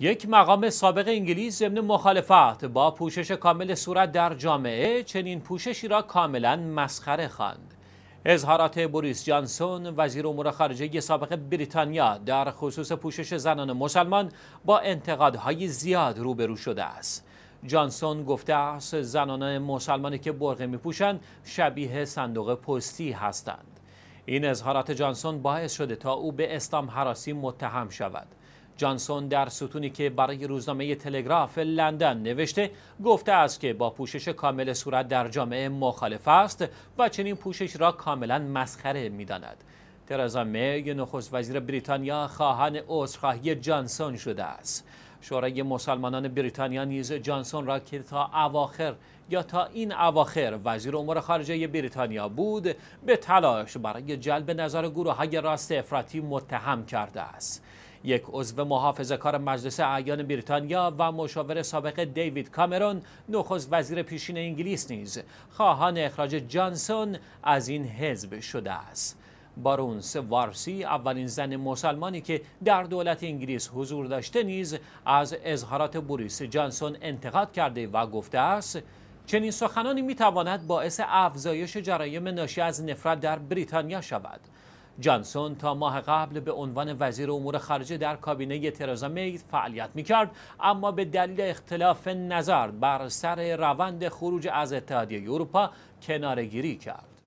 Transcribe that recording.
یک مقام سابق انگلیس ضمن مخالفت با پوشش کامل صورت در جامعه چنین پوششی را کاملا مسخره خواند. اظهارات بوریس جانسون وزیر امور خارجه سابق بریتانیا در خصوص پوشش زنان مسلمان با انتقادهای زیاد روبرو شده است. جانسون گفته است زنان مسلمانی که برقه میپوشند شبیه صندوق پستی هستند. این اظهارات جانسون باعث شده تا او به اسلام حراسی متهم شود. جانسون در ستونی که برای روزنامه تلگراف لندن نوشته گفته است که با پوشش کامل صورت در جامعه مخالف است و چنین پوشش را کاملا مسخره میداند ترزا می نخست وزیر بریتانیا خواهان عذرخواهی جانسون شده است شورای مسلمانان بریتانیا نیز جانسون را که تا اواخر یا تا این اواخر وزیر امور خارجه بریتانیا بود به تلاش برای جلب نظر گروه های راست افراطی متهم کرده است یک عضو محافظه کار مجلس اعیان بریتانیا و مشاور سابق دیوید کامرون نخست وزیر پیشین انگلیس نیز خواهان اخراج جانسون از این حزب شده است بارونس وارسی اولین زن مسلمانی که در دولت انگلیس حضور داشته نیز از اظهارات بوریس جانسون انتقاد کرده و گفته است چنین سخنانی میتواند باعث افزایش جرایم ناشی از نفرت در بریتانیا شود جانسون تا ماه قبل به عنوان وزیر امور خارجه در کابینه ترزا می فعالیت میکرد اما به دلیل اختلاف نظر بر سر روند خروج از اتحادیه اروپا کنارگیری کرد